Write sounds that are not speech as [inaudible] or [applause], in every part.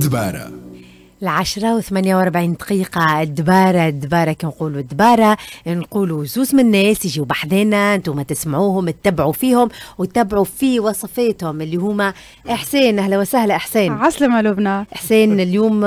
de Beira. العشرة وثمانية واربعين دقيقة الدبارة الدبارة كي نقولوا الدبارة نقولوا زوز من الناس يجيو بحدينا انتم تسمعوهم تتبعوا فيهم وتتبعوا في وصفاتهم اللي هما احسان اهلا وسهلا احسان عسلمة لبنى احسان اليوم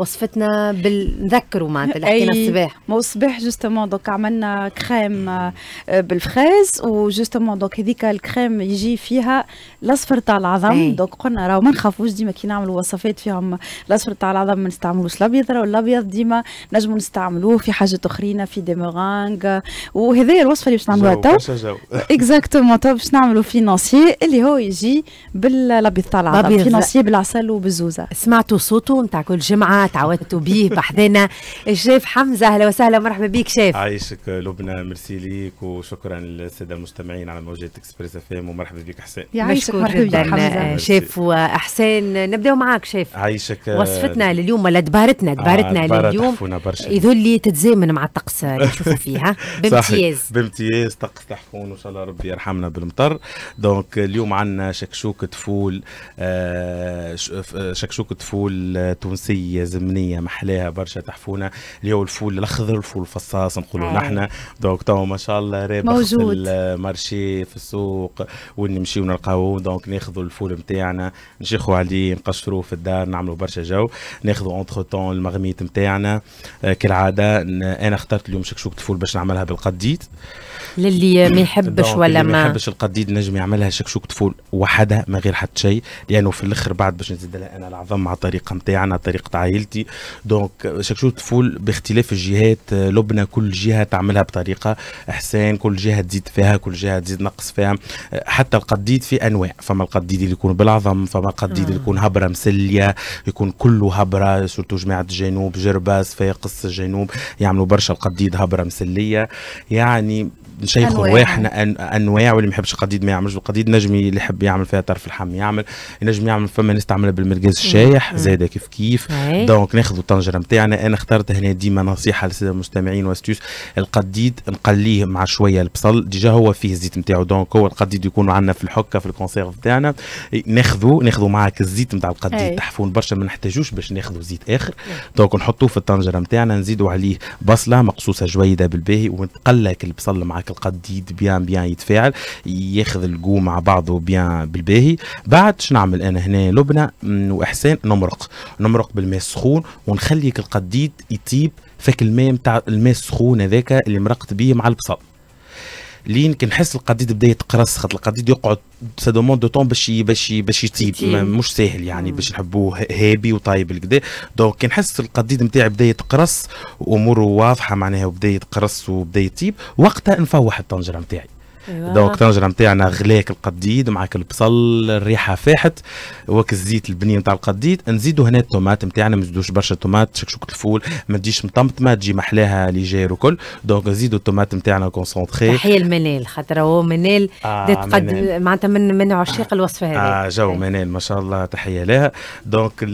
وصفتنا بالنذكروا معناتها اللي حكينا الصباح ما الصباح جوستومون دوك عملنا كريم آه، بالفخاز وجوستومون دوك هذيك الكريم يجي فيها الاصفر تاع العظم دوك قلنا راهو ما نخافوش ديما كي نعملوا وصفات فيهم الاصفر تاع العظم نستعملوش الابيض راه الابيض ديما نجمو نستعملوه في حاجات اخرين في دي مورانغ وهذايا الوصفه اللي باش نعملوها تو اكزاكتومون [laughs] تو باش نعملو فينانسي اللي هو يجي بالابيض تاع فينانسي بالعسل وبالزوزه سمعتوا صوته نتاع كل جمعه تعودتوا به بحذانا الشيف حمزه اهلا وسهلا مرحبا بك شيف عايشك لبنى ميرسي ليك وشكرا للساده المستمعين على موجات اكسبريس اف ام ومرحبا بك حسين يعيشك مرحبا بك حمزه شيف واحسان نبداو معاك شيف عايشك وصفتنا لليوم اليوم ولا دبارتنا آه، دبارتنا آه اليوم اللي تتزامن مع الطقس اللي [laughs] نشوفوا فيها بامتياز بامتياز طقس تحفون وان شاء الله ربي يرحمنا بالمطر دونك اليوم عندنا شكشوكة فول آه شكشوكة فول آه، تونسية زمنية محلاها برشا تحفونة اللي هو الفول الاخضر الفول الفصاص نقولوا آه. نحن دونك تو ما شاء الله رابح في المارشي في السوق ونمشيو نلقاوه دونك ناخذوا الفول نتاعنا نشيخوا عليه نقشروه في الدار نعملوا برشا جو ناخذوا اونتخ اونتر تون المغميت نتاعنا آه، كالعاده انا اخترت اليوم شكشوك طفول باش نعملها بالقديد للي ما [coughs] يحبش ولا ما يحبش القديد نجم يعملها شكشوك طفول وحدها من غير حتى شيء لانه في الاخر بعد باش نزيد لها انا العظم على الطريقه نتاعنا طريقه عائلتي دونك شكشوك طفول باختلاف الجهات آه، لبنى كل جهه تعملها بطريقه احسان كل جهه تزيد فيها كل جهه تزيد نقص فيها آه، حتى القديد في انواع فما القديد اللي يكون بالعظم فما القديد اللي يكون هبره مسليه يكون كله هبره سورتو جماعه الجنوب جرباس فيقص الجنوب يعملوا برشا القديد هبره مسليه يعني نشيخوا واحد انواع واللي ما يحبش القديد ما يعملش القديد نجم اللي يحب يعمل فيها طرف الحم يعمل نجم يعمل فما ناس تعملها بالمرقاز الشايح زاده كيف كيف دونك ناخذوا الطنجره نتاعنا انا اخترت هنا ديما نصيحه للساده المستمعين واستيوس القديد نقليه مع شويه البصل ديجا هو فيه الزيت نتاعو دونك هو القديد يكون عندنا في الحكه في الكونسيرف نتاعنا ناخذوا ناخذوا معاك الزيت نتاع القديد تحفون برشا ما نحتاجوش باش ناخذوا زيت اخر دونك نحطوه في الطنجره نتاعنا نزيدوا عليه بصله مقصوصه جويده بالباهي ونقلك البصل معاك القديد بيان بيان يتفاعل ياخذ الجو مع بعضه بيان بالباهي بعد شنو نعمل انا هنا لبنى واحسان نمرق نمرق بالماء السخون ونخليك القديد يطيب فك الماء نتاع الماء السخون هذاك اللي مرقت بيه مع البصل لين كنحس القضيد بدا خاطر القديد يقعد سا دومون دو طون باش باش باش يطيب مش ساهل يعني باش نحبوه هابي وطايب الكدا دونك كنحس القديد نتاعي بدا يتقرص واموره واضحه معناها وبدا يتقرص وبدا يطيب وقتها نفوح الطنجره نتاعي أيوة. دونك الطنجره نتاعنا غلاك القديد معاك البصل الريحه فاحت وك الزيت البني نتاع القديد نزيدوا هنا الطوماط نتاعنا ما نزيدوش برشا طوماط شكشوكه الفول ما تجيش مطمطمه تجي محلاها ليجير وكل دونك نزيدوا الطوماط نتاعنا كونسونتري تحيه المنال خاطر هو منال آه معناتها من من عشاق آه. الوصفه هذه اه جو منال ما شاء الله تحيه لها دونك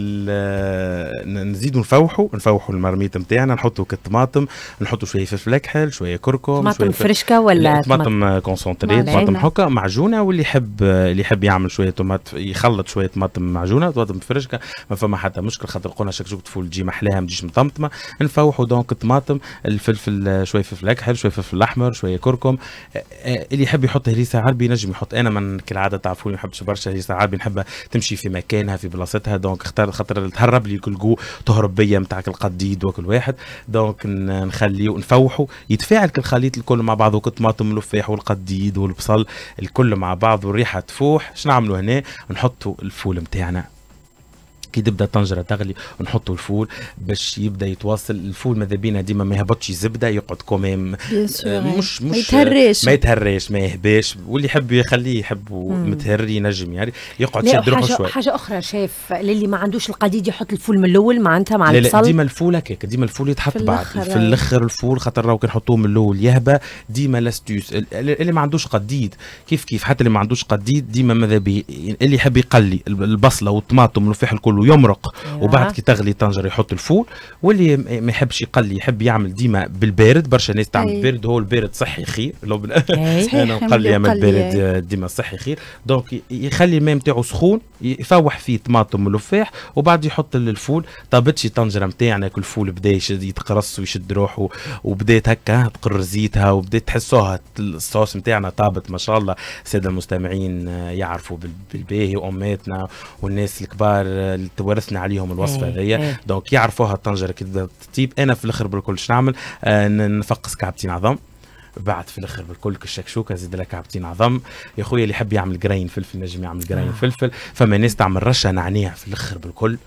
نزيدوا نفوحوا نفوحوا المرميت نتاعنا نحطوا كالطماطم نحطوا شويه فلفل اكحل شويه كركم طماطم فريشكه ولا طماطم كونسونتخي كونسونتري طماطم حكه معجونه واللي يحب اللي يحب يعمل شويه طماط يخلط شويه طماطم معجونه طماطم فرشكه ما فما حتى مشكل خاطر قلنا شكشوك تفول تجي محلاها ما تجيش مطمطمه نفوحوا دونك الطماطم الفلفل شويه فلفل اكحل شويه فلفل احمر شويه كركم آه، آه، اللي يحب يحط هريسه عربي ينجم يحط انا من كالعاده تعرفوني ما نحبش برشا هريسه عربي نحبها تمشي في مكانها في بلاصتها دونك اختار خاطر تهرب لي كل جو تهرب بيا نتاع القديد وكل واحد دونك نخليه نفوحوا يتفاعل كل الخليط الكل مع بعضه الطماطم والفاح والقديد الجديد والبصل الكل مع بعض والريحه تفوح شنو نعملوا هنا نحطوا الفول نتاعنا كي تبدا طنجره تغلي ونحطوا الفول باش يبدا يتواصل الفول ماذا بينا ديما ما يهبطش زبده يقعد كوميم مش آه، مش ما يتهريش ما يتهريش ما يهباش واللي يحب يخليه يحب متهري ينجم يعني يقعد يشد روحه شويه حاجه اخرى شايف للي ما عندوش القديد يحط الفول من الاول معناتها مع البصل لا ديما الفول هكاك ديما الفول يتحط بعد في آه. الاخر الفول خاطر راهو كنحطوه من الاول يهبى ديما لاستيوس اللي ما عندوش قديد كيف كيف حتى اللي ما عندوش قديد ديما ماذا به اللي يحب يقلي البصله والطماطم والفحل كله ويمرق وبعد كي تغلي طنجره يحط الفول واللي ما يحبش يقلي يحب يعمل ديما بالبارد برشا ناس تعمل بارد هو البارد صحي خير لو بال... [laughs] انا نقلي يعمل بارد آه، ديما صحي خير دونك يخلي الماء نتاعو سخون يفوح فيه طماطم ولفاح وبعد يحط الفول طابتش طنجره نتاعنا كل فول بدا يتقرص ويشد روحه وبدات هكا تقر زيتها وبدات تحسوها الصوص نتاعنا طابت ما شاء الله الساده المستمعين آه، يعرفوا بالباهي واماتنا والناس الكبار آه، ورثنا عليهم الوصفه إيه، هذيا دونك إيه. يعرفوها الطنجره كي تبدا تطيب انا في الاخر بالكل شنعمل آه نفقس كعبتين عظم بعد في الاخر بالكل كشكشوكه زيد لك كعبتين عظم يا خويا اللي يحب يعمل جراين فلفل نجم يعمل جراين آه. فلفل فما ناس تعمل رشه نعناع في الاخر بالكل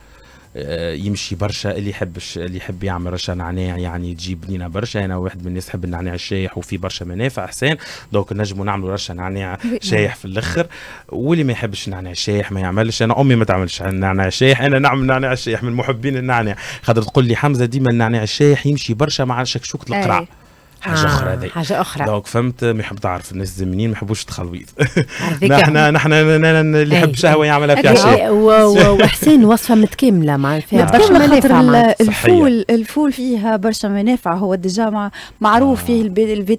آه، يمشي برشا اللي يحب اللي يحب يعمل رشا نعناع يعني تجيب لينا برشا انا واحد من الناس يحب النعناع الشايح وفي برشا منافع حسين دونك نجموا نعملوا رشا نعناع نعم. شايح في الاخر واللي ما يحبش النعناع الشايح ما يعملش انا امي ما تعملش النعناع الشايح انا نعمل النعناع الشايح من محبين النعناع خاطر تقول لي حمزه ديما النعناع الشايح يمشي برشا مع شكشوكه القرع أي. حاجه آه اخرى دي. حاجه اخرى دونك فهمت ما يحب تعرف الناس الزمنين ما يحبوش التخلويط [laughs] نحن نحن اللي يحب إيه. شهوه يعملها في عشاء وحسين وصفه متكامله مع فيها برشا منافع الفول الفول فيها برشا منافع هو ديجا معروف آه. فيه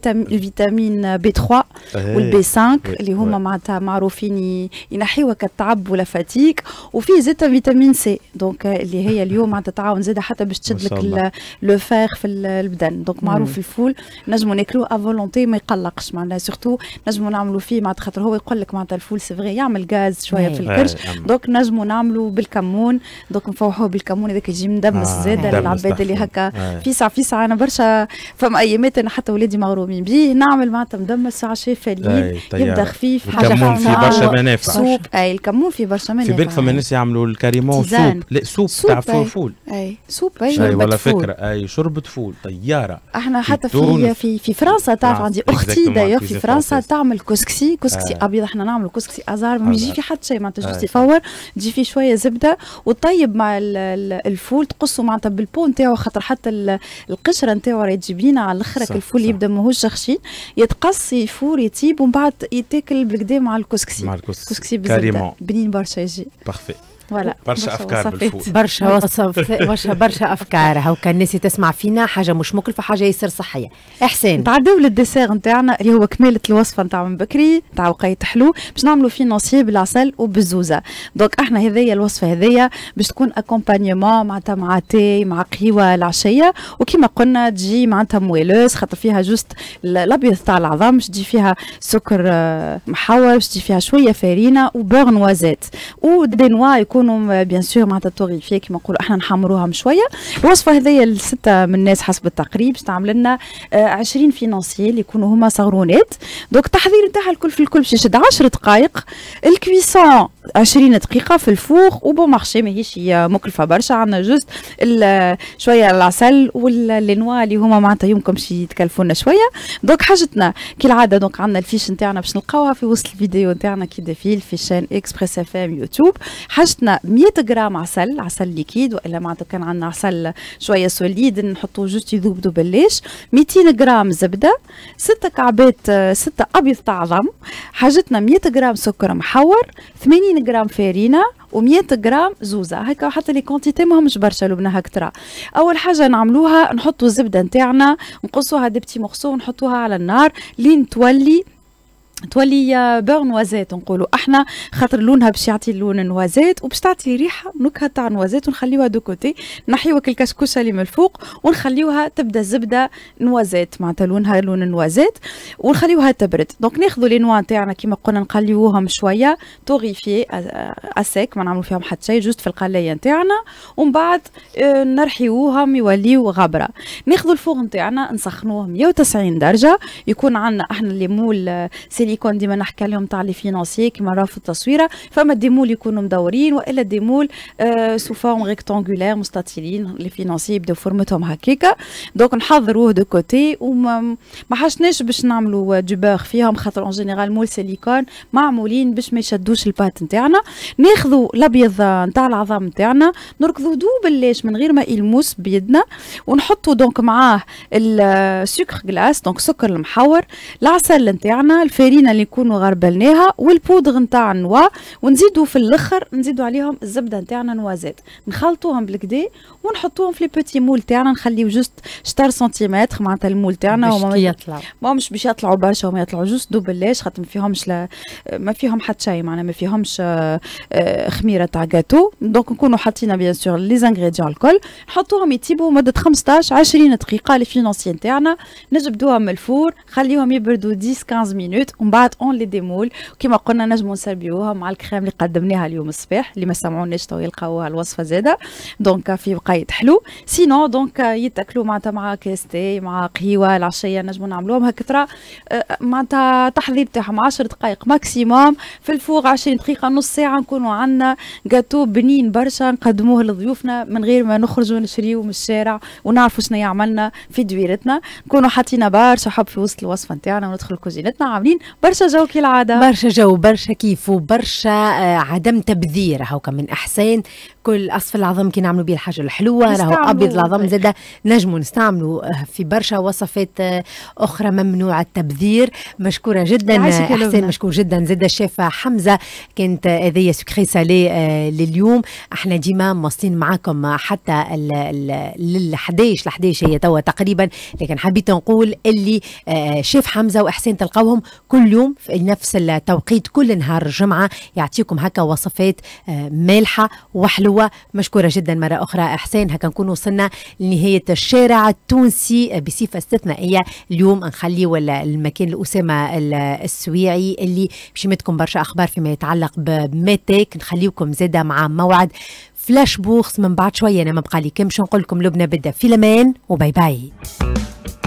الفيتامين بي 3 والبي 5 اللي هما معناتها معروفين ينحيوك التعب ولا فاتيك وفيه زيت فيتامين سي دونك اللي هي اليوم معناتها تعاون زاد حتى باش تشد لك لو فيغ في البدن دونك معروف الفول نجمو ناكلوه افولونتي ما يقلقش معناها سورتو نجمو نعملوا فيه معناتها خاطر هو يقول لك معناتها الفول سفغي يعمل غاز شويه في إيه. الكرش دوك إيه، نجمو نعملوا بالكمون دوك نفوحوه بالكمون هذاك يجي مدمس آه، زاده للعباد اللي هكا إيه. فيسع فيسع انا برشا فما ايامات انا حتى ولادي مغرومين بيه نعمل معناتها مدمس عشاء فليل يبدا خفيف حاجه الكمون في برشا منافع سوب اي الكمون في برشا منافع في بالك فما ناس يعملوا الكريمون سوب لا سوب تاع فول اي سوب اي ولا فكره اي شربة فول طياره احنا حتى في هي في في فرنسا تعرف عندي اختي دايوغ في فرنسا تعمل كسكسي كسكسي آه. ابيض احنا نعملوا كسكسي ازهر ما آه. يجي في حتى شيء معناتها جوست آه. يفور تجي فيه شويه زبده وطيب مع الفول تقصه معناتها بالبو نتاعو خاطر حتى القشره نتاعو راهي جبينه على الاخرك الفول يبدا ماهوش شخشين يتقص يفور يطيب ومن بعد يتاكل بالكدا مع الكسكسي مع الكسكسي كسكسي بنين برشا يجي بارفي فوالا برشا افكار بالفوق برشا وصف برشا برشا افكار [laughs] كان الناس تسمع فينا حاجه مش مكلفه حاجه يصير صحيه احسان تعدوا للديسير نتاعنا اللي هو كماله الوصفه نتاع من بكري نتاع وقيت حلو باش نعملوا فيه نصيب بالعسل وبالزوزه دونك احنا هذيا الوصفه هذيا باش تكون اكومبانيمون معناتها مع تي مع قهيوه العشيه وكما قلنا تجي معناتها مويلوز خاطر فيها جوست الابيض تاع العظام باش تجي فيها سكر آه، محور باش تجي فيها شويه فارينه وبور نوازيت ودي نوا يكون يكونوا بيان سور معناتها التوغيفيه كيما نقولوا احنا نحمروهم شويه الوصفه هذيا الستة من الناس حسب التقريب باش تعمل لنا 20 آه، فينانسيي اللي يكونوا هما صغرونات دوك التحضير نتاعها الكل في الكل باش يشد 10 دقائق الكويسون 20 دقيقة في الفوق وبو مارشي ماهيش مكلفة برشا عندنا جوست شوية العسل واللينوا اللي هما معناتها يمكن باش يتكلفونا شوية دوك حاجتنا كالعادة دوك عندنا الفيش نتاعنا باش نلقاوها في وسط الفيديو نتاعنا كي دافيل في شان اكسبريس اف ام يوتيوب حاجتنا حطينا 100 غرام عسل عسل ليكيد والا معناتها كان عندنا عسل شويه سوليد نحطوه جوست يذوبدو بلاش 200 غرام زبده 6 كعبات 6 آه، ابيض تاع عظم حاجتنا 100 غرام سكر محور 80 غرام فارينه و100 غرام زوزه هكا حتى لي كونتيتي ماهمش برشا لبناها كترا اول حاجه نعملوها نحطوا الزبده نتاعنا نقصوها دبتي مخصو ونحطوها على النار لين تولي تولي بيع نوازيت نقولوا احنا خاطر لونها باش يعطي لون نوازيت وباش تعطي ريحه نكهه تاع نوازيت ونخليوها دو كوتي نحيو الكسكسه اللي من الفوق ونخليوها تبدا زبده نوازيت معناتها لونها لون نوازيت ونخليوها تبرد دونك ناخذوا لي نوا تاعنا كيما قلنا نقليوهم شويه توغيفي اسيك ما نعملو فيهم حتى شيء جوست في القلايه نتاعنا ومن بعد آه، نرحيوهم يوليو غبره ناخذوا الفوق نتاعنا نسخنوه 190 درجه يكون عندنا احنا اللي آه، سيلي ليكون ديما نحكي لهم تاع لي فينانسي كيما راه في التصويره فما ديمول يكونوا مدورين والا ديمول آه سو فورم ريكتانغولير مستطيلين لي فينانسي يبداو فورمتهم هكاكا دونك نحضروه دو كوتي وما حشناش باش نعملوا دو بور فيهم خاطر اون جينيرال مول سيليكون معمولين باش ما يشدوش البات نتاعنا ناخذوا الابيض نتاع العظام نتاعنا نركضوا دو بلاش من غير ما يلمس بيدنا ونحطوا دونك معاه السكر غلاس دونك سكر المحور العسل نتاعنا الفريد العجينه اللي نكونوا غربلناها والبودغ نتاع النوا ونزيدوا في الاخر نزيدوا عليهم الزبده نتاعنا نوازات نخلطوهم بالكدي ونحطوهم في لي بوتي مول تاعنا نخليو جوست شطر سنتيمتر معناتها المول تاعنا وما يطلع ما مش باش يطلعوا برشا وما يطلعوا جوست دوبلاش خاطر ما فيهمش ما فيهم حتى شيء معناها ما فيهمش آه، آه، خميره تاع جاتو دونك نكونوا حاطين بيان سور لي زانغريديون الكل نحطوهم يطيبوا مده 15 20 دقيقه لي فينونسيين تاعنا نجبدوها من الفور خليهم يبردوا 10 15 مينوت ومن بعد اون لي ديمول كيما قلنا نجموا نسربيوها مع الكريم اللي قدمناها اليوم الصباح اللي ما سمعوناش تو يلقاوها الوصفه زاده دونك آه، في قايد حلو سينو دونك آه، يتاكلوا معناتها مع كاستي مع قهيوه العشيه نجموا نعملوهم هكا ترى آه، آه، معناتها تحضير تاعهم 10 دقائق ماكسيموم في الفوق 20 دقيقه نص ساعه نكونوا عندنا جاتو بنين برشا نقدموه لضيوفنا من غير ما نخرجوا نشريوا من الشارع ونعرفوا شنو عملنا في دويرتنا نكونوا حاطين برشا حب في وسط الوصفه نتاعنا وندخل كوزينتنا عاملين برشا جو كالعاده برشا جو برشا كيف وبرشا عدم تبذير هاكا من احسان كل اصف العظم كي نعملوا به الحاجه الحلوه حلوه راهو ابيض العظم طيب. زاد نجموا نستعملوا آه، في برشا وصفات آه، اخرى ممنوع التبذير مشكوره جدا احسان مشكور جدا زاد الشيف حمزه كانت هذه سكري سالي آه، لليوم احنا ديما مواصلين معاكم حتى لل 11 ل 11 هي توا تقريبا لكن حبيت نقول اللي شيف حمزه واحسان تلقاوهم كل يوم في نفس التوقيت كل نهار الجمعه يعطيكم هكا وصفات مالحه وحلوه مشكوره جدا مره اخرى احسان حسين هكا نكون وصلنا لنهاية الشارع التونسي بصفة استثنائية اليوم نخلي ولا المكان لأسامة السويعي اللي مشيمتكم برشا أخبار فيما يتعلق بميتيك نخليكم زادة مع موعد فلاش بوخس من بعد شوية أنا ما بقالي كمش نقول لكم لبنى بدأ في لمان وباي باي